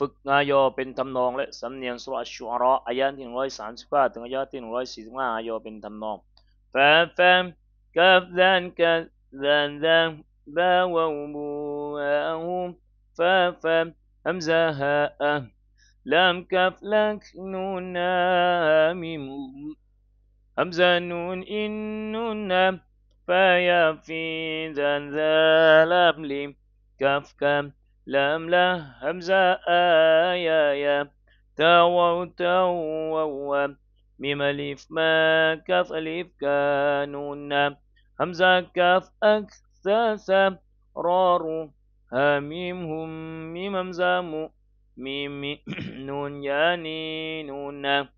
ฝึกงายอเป็นทำนองและสำเนียงสุรชูอาระอายะที่หนึ่งร้อยสามสิบห้าถึงอายะที่หนึ่งร้อยสี่สิบห้าอายอเป็นทำนองฟาฟามกับดานกับดานดานบาวบูอาหูฟาฟามฮัมซาฮาอะลามกับลักนูนามิมฮัมซานูนอินนูนาฟายาฟีดันซาลามลิมกับกับ لام لا همزة آيا يا تاو تاو ميم ألف ما كاف ألف كانون همزة كاف أكثاثا رارو هاميم هم ميم همزة مو ميم نون يعني نون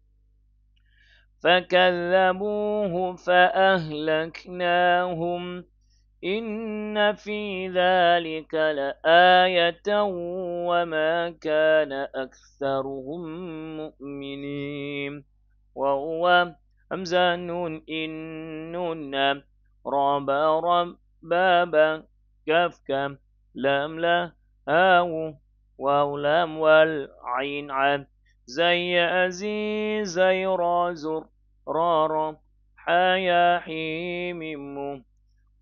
فكذبوه فأهلكناهم إن في ذلك لآية وما كان أكثرهم مؤمنين وهو همزة نون إن نون رب رب كف كم لم لا هاو واو لام والعين عم زي أزي زي رازر رارا حيا حيم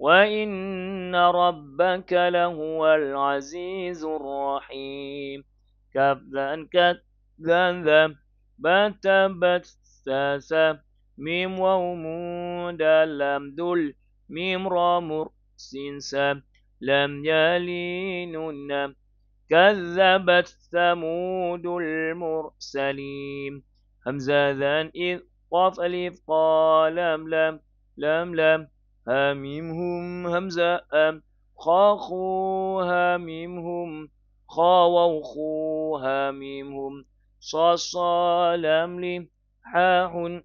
وإن ربك لهو العزيز الرحيم كذبت بثسة ميم ومون لم دل ميم رامر سنسة لم يلين كذبت ثمود المرسلين همزة إذ قفل قال لم لم لم لم همهم همزة أم خاخو همهم خاوو خو همهم صصالم لي حاح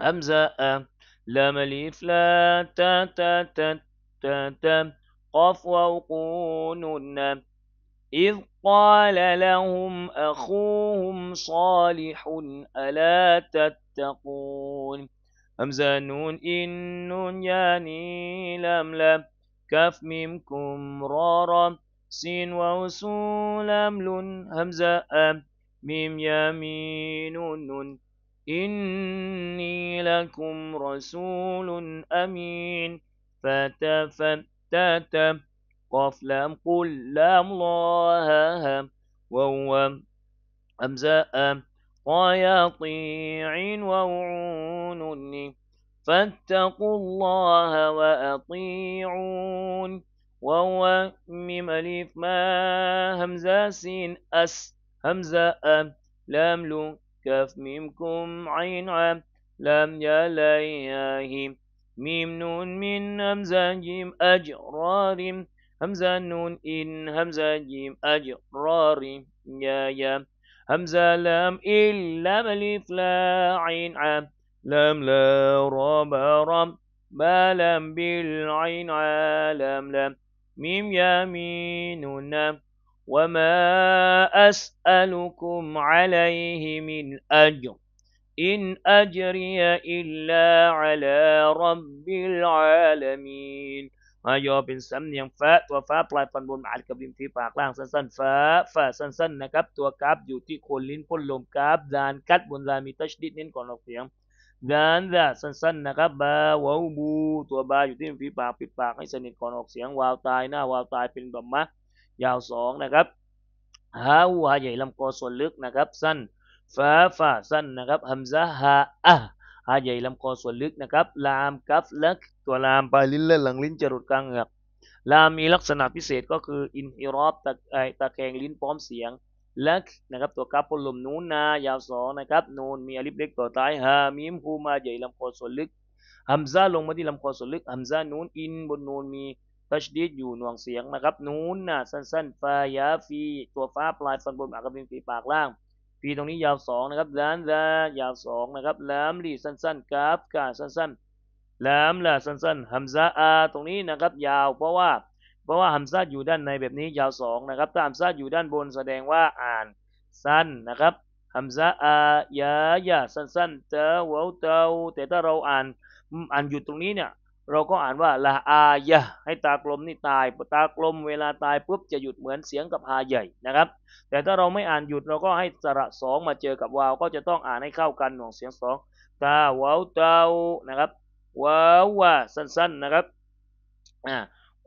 همزة أم لام الف لا تا تا تا تا تا قف وقون إذ قال لهم أخوهم صالح ألا تتقون همزة نون إن نون يعني لم لم كف ميم كم را را سين واو سولم لون همزة أم ميم يمين نون إني لكم رسول أمين فتفتت قف لم قل لم الله وهو همزة أم ويطيع ووعون فاتقوا الله وأطيعون وهو ميم ألف ما همزة سين أس همزة أم لام لو كاف ميم كم عين عام لام يا لياهيم ميم نون من همزة جيم أجرار همزة نون إن همزة جيم أجرار يا يا همزة لام إلا ملف لا عين عام لام لا رب رم ما لم بالعين عالم لم ميم يمين نام وما أسألكم عليه من أجر إن أجري إلا على رب العالمين มายอเป็นสำเนียงแฟะ ตัวฟ้าปลายฟันบนอาดกับริมฝีปากล่างสั้นๆฟ้าฟ้าสั้นๆนะครับ ตัวกราฟอยู่ที่โคนลิ้นพ่นลมกราฟดานกัดบนลามีตัชดิดเน้นก่อนออกเสียงดานดาสั้นๆนะครับบาวาวบูตัวบาอยู่ที่ริมฝีปากปิดปากให้สนิทก่อนออกเสียงวาวตายหน้า วาวตายเป็นดอมมะยาวสองนะครับฮาวาใหญ่ลำคอส่วนลึกนะครับ สั้นฟ้าฟ้าสั้นนะครับฮัมซะฮาอะอาใหญ่ลำคอส่วนลึกนะครับ ลามกัฟลักตัวลามปลายลิ้นและหลังลิ้นจรดกลางเหงือกลามมีลักษณะพิเศษก็คืออินอิรอบตะไอตะแคงลิ้นพร้อมเสียงลักนะครับตัวกัฟพลลมนูนนายาวสองนะครับนูนมีอลิฟเล็กต่อท้ายฮามีมฮูมาใหญ่ลำคอส่วนลึกฮัมซาลงมาที่ลำคอส่วนลึกฮัมซานูนอินบนนูนมีตัชดีดอยู่หน่วงเสียงนะครับนูนนะสั้นๆฟายาฟี ตัวฟ้าปลายฟันบนอากาศเป็นฝีปากล่างปีตรงนี้ยาวสองนะครับแลมแลยาวสองนะครับแลมลีสั้นๆกราฟกาสั้นๆล้ลมละสั้นๆฮัมซาอา ตรงนี้นะครับ ยาวเพราะว่า เพราะว่าฮัมซาอยู่ด้านในแบบนี้ยาวสองนะครับถ้าฮัมซาอยู่ด้านบนแสดงว่าอ่านสั้นนะครับ ฮัมซาอา ยายาสั้นๆเตาวเตาแต่ถ้าเราอ่านอ่านหยุดตรงนี้เนี่ยเราก็อ่านว่าละอายะ ให้ตากลมนี่ตายตากลมเวลาตายปุ๊บจะหยุดเหมือนเสียงกับฮาใหญ่นะครับ แต่ถ้าเราไม่อ่านหยุดเราก็ให้สระสองมาเจอกับวาวก็จะต้องอ่านให้เข้ากันของเสียงสองตาวาวเตานะครับวาวว่าสั้นๆนะครับ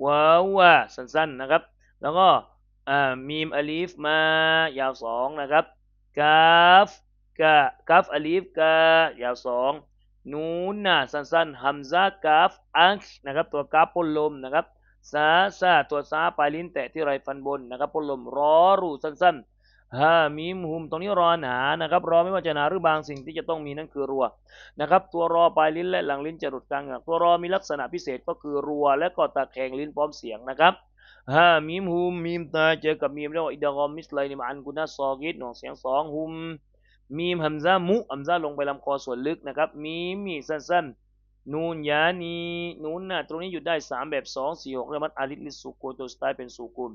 วาวว่าสั้นๆ นะครับ แล้วก็มีมอลีฟมายาวสองนะครับกาฟกะกาฟอลีฟกายาวสองนูนนะสั้นๆฮัมซากาฟอักนะครับตัวกาพลลมนะครับซาซาตัวซาปลายลิ้นแตะที่ไรฟันบนนะครับพลลมรอรูสั้นๆฮามีมหุม ตรงนี้รอหนานะครับ รอไม่ว่าจะหนาหรือบางสิ่งที่จะต้องมีนั่นคือรัวนะครับตัวรอปลายลิ้นและหลังลิ้นจะหลุดกลางตัวรอมีลักษณะพิเศษก็คือรัวและก็ตะแคงลิ้นพร้อมเสียงนะครับฮามีมหุมมีมตาเจอกับมีมแล้วอิดกอมมิสไลนิมอันกุนัสซอกิดหนองเสียงสองหุมมีฮัมซามุฮัมซาลงไปลำคอส่วนลึกนะครับ มีมีสั้นๆนนูน ยา นีนูนนะตรงนี้อยู่ได้ 3 แบบ2 4 6แล้วมันอาริลิสุกโกตัวสไตล์เป็นสุกุม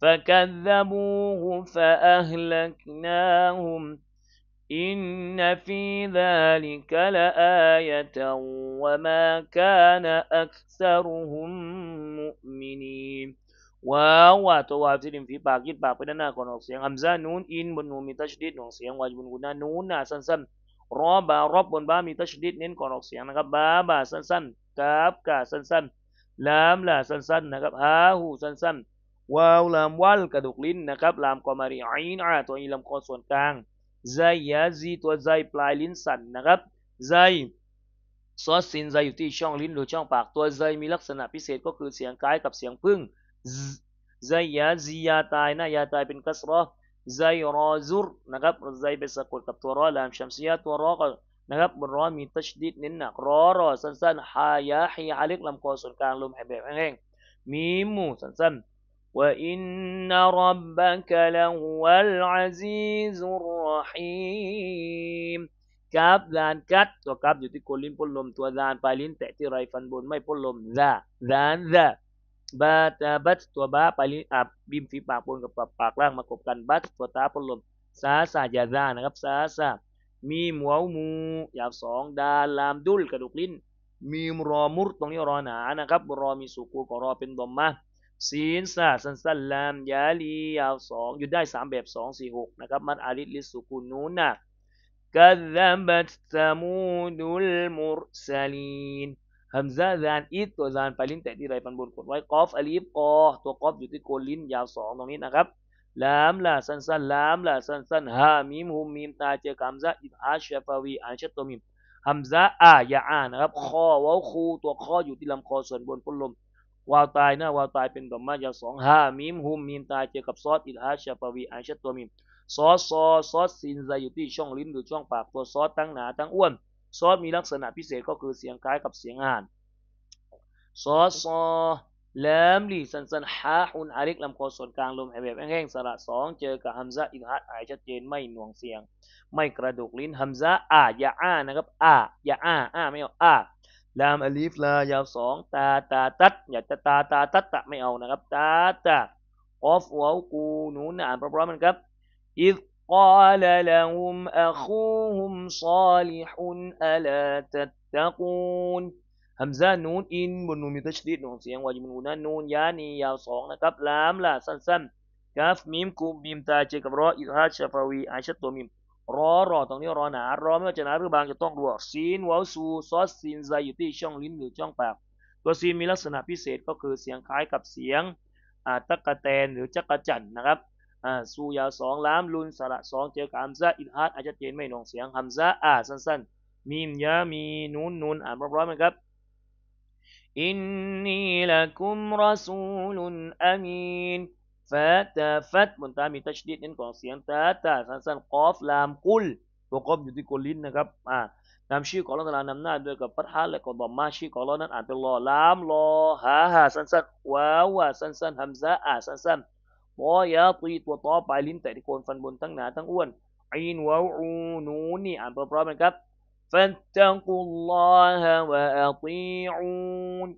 ฟะกัลซามูฮุมฟะอัฮลักนาฮุมอินนฟีซาลิกะลาอายะตะวะมากานอักซะรุฮุมมุอมินีว้าวว่าตัววาวที่ริมฝีปากยืดปากไปด้านหน้าก่อนออกเสียงอัมซานูนอินบนนูมีตัชดิดอองเสียงวาจบนกุนานูนน่ะสั้นๆรอบารอบบนบ้ามีตัชดิดเน้นก่อนออกเสียงนะครับบาบาสั้นๆกาบกาสั้นๆลามลาสั้นๆนะครับฮาหูสั้นๆว้าวลามวัลกระดูกลิ้นนะครับลามกอมารีอินอาตัวอีลำคอส่วนกลางไซยาซีตัวไซปลายลิ้นสั่นนะครับไซซอสซินไซอยู่ที่ช่องลิ้นหรือช่องปากตัวไซมีลักษณะพิเศษก็คือเสียงคล้ายกับเสียงพึ่งไซยาซียาตายนะยาตายเป็นกัสรอไซรอซุรนะครับไซไปสะกดกับตัวรอลามชัมซียาตัวรอก็นะครับบนร้อมีตัชดิดเน้นหนักรอรอสั้นๆฮายาฮีอาลิกลำคอส่วนกลางลมหายแบบแห้งๆมีมูสั้นๆว่าอินนารับบะกะละฮุวัลอาซิซุรรฮีมกับดานกัดตัวกับอยู่ที่โคนลิ้นพ่นลมตัวดานปลายลิ้นแตะที่ไรฟันบนไม่พ่นลมซาดานซาบัตบัตตัวบาไปลิอับบิมฝีปากบนกับปากล่างมากบกันบัตตัวตาพลมซาซายาซานะครับซาซามีหมวมูหยาบสองดาลามดุลกระดูกลิ้นมีรอมุรตรงนี้รอหนานะครับ รอมีสุกูก็รอเป็นดอมมาซีนซาสันสันลามยาลียาวสองหยุดได้สามแบบสองสี่หกนะครับมันอาริลิสุกูนูนะกัลบัตตามูดุลมุรซาลีนฮัมซาซานอิดตัวซานไปลิ้นแตะที่ไรปันบนกดไว้กอฟอลีฟกอตัวกอฟอยู่ที่โคนลิ้นยาวสองตรงนี้นะครับลามล่าสันสันลามล่าสันสันฮามิมฮุมมิมตาเจอกัมซาอิดอาชฟาวีอันชัตตมิมฮัมซาอายาอานะครับ คอวาวคู ตัวคออยู่ที่ลำคอส่วนบนพุ่นลมวาวตายหน้าวาวตายเป็นดอมมายาวสองฮามิมฮุมมิมตาเจอกับซอสอิดอาชฟาวีอันชัตตมิมซอสซอสซอสซินใจอยู่ที่ช่องลิ้นหรือช่องปากตัวซอสตั้งหนาตั้งอ้วนซอสมีลักษณะพิเศษก็คือเสียงคล้ายกับเสียงอ่านซอซอแลมลีสันสันฮาอุนอาริกลำคอส่วนกลางลมหายแบบแห้งๆสระสองเจอ กับฮัมซาอิทฮัดหายชัดเจน ไม่หน่วงเสียง ไม่กระดูกลิ้น ฮัมซาอายาอานะครับอายาอาอาไม่เอาอาลามอลีฟลายาวสองตา ตา ตัดอย่าตาตาตาตัดตะไม่เอานะครับตาตาออฟวัวกูนูนอ่านพร้อมๆกันครับ อิ قال لهم أخوهم صالح ألا تتقون ฮัมซานูนอินบนน ت ม د ตัชดีดของเสียงวาจ ن มูน ي นูนยานียาวสองนะครับลามล่ะสั้นๆกาฟมิมกุมบิมตาเจกับรออิฮาชฟาวีอาชัตัวมิมรอรอตรงนี้รอหนารอไม่ว่าจะหนาหรือบางจะต้องรัวซีนวาวซูซอสซีนไซอยู่ที่ช่องลิ้นหรือช่องปากตัวซีนมีลักษณะพิเศษก็คือเสียงคล้ายกับเสียงอาตะกะแตนหรือจักกะจันนะครับอ่าซูยาสองล้ามลุนสระสองเจอกับัมซะอิดฮัดอาจจะเจนไม่หนองเสียงฮัมซะอ่าสั้นๆมีมยามีนูนนูนอ่านร้อยๆไหมครับ อินนีละกุมรัสูลุนอามีนฟาตาฟัดบนตามีตัชดิดนน้นของเสียงตาตาสั้นๆกอฟลามกุลตัวกอฟอยู่ที่กลลิ้นนะครับอ่านำชื่อของเรานำหน้าด้วยกับปัทฮาและก็ดอมมาชื่อของเรานั้นอ่านเป็นลอลามลอฮาฮาสั้นๆว้าวสั้นๆฮัมซะอ่าสั้นๆตอยาตีตัวตอปลายลิ้นแต่ที่โคนฟันบนทั้งหนาทั้งอ้วนอินวาอูนูนี่อ่านพร้อมๆกันครับ فاتقوا الله و أ ตีอูน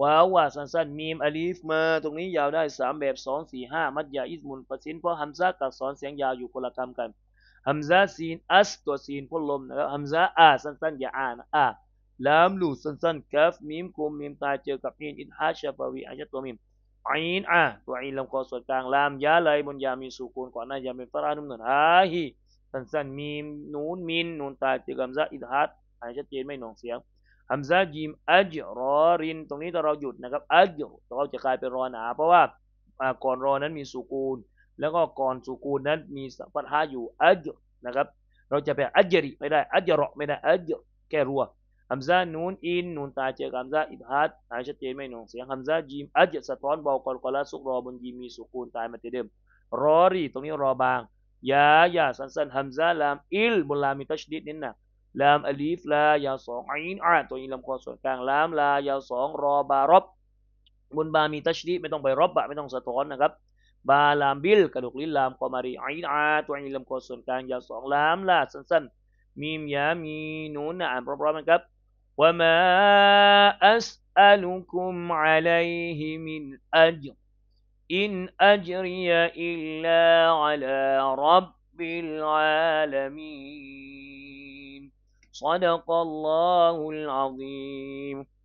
ว้าวว่าสั้นๆมีมอลีฟมาตรงนี้ยาวได้สามแบบสองสี่ห้ามัดยาอิสมุนประสินเพราะฮัมซากับสอนเสียงยาวอยู่คนละคำกันฮัมซาซีนอัสตัวซีนพ่นลมนะครับฮัมซาอาสั้นๆอย่าอ่านอาลามลูสั้นๆกัฟมีมคุมมีมตายเจอกับมีนอินฮาชาฟาวีอายะตัวมีมอินอะตัวอินลำคอส่วนกลางลามยาเลยบนยามีสุกูลก่อนหน้ายามีฟารานุมนนฮาฮีสันสันมีนูนมินนูนตาจึกัมซะอิดฮัดหายชัดเจนไม่หนองเสียงอัมซะจิมอัจรอรินตรงนี้ถ้าเราหยุดนะครับอัจเราจะกลายเป็นรอหนาเพราะว่าก่อนรอนั้นมีสุกูลแล้วก็ก่อนสุกูลนั้นมีสัพพะอยู่อัจนะครับ เราจะไปอัจริไม่ได้อัจรอไม่ได้อัจแก้รัวฮัมซานูนอินนูนตาเจอกับฮัมซาอิบฮัดตายชัดเจนไม่น่วงเสียงฮัมซาจีมอัจสะท้อนเบากรกอลาสุกรอบนยีมีสุกูนตายมาเตเดิมรอรีตรงนี้รอบางยายาสันสันฮัมซาลามอิลบนลามีตัชดิดนิดนะลามอลีฟลายาสองอินอ่านตัวอินลำคอส่วนกลางลามลายาสองรอบารบบนบามีตัชดิดไม่ต้องไปรบบะไม่ต้องสะท้อนนะครับ บาลามบิลกระดูกลิลลามคอมารีอินอาตัวอินลำคอส่วนกลางยาสองลามลาสั้นๆมีมยามีนูนอ่านพร้อมๆกันครับ وما أسألكم عليه من أجر إن أجري إلا على رب العالمين صدق الله العظيم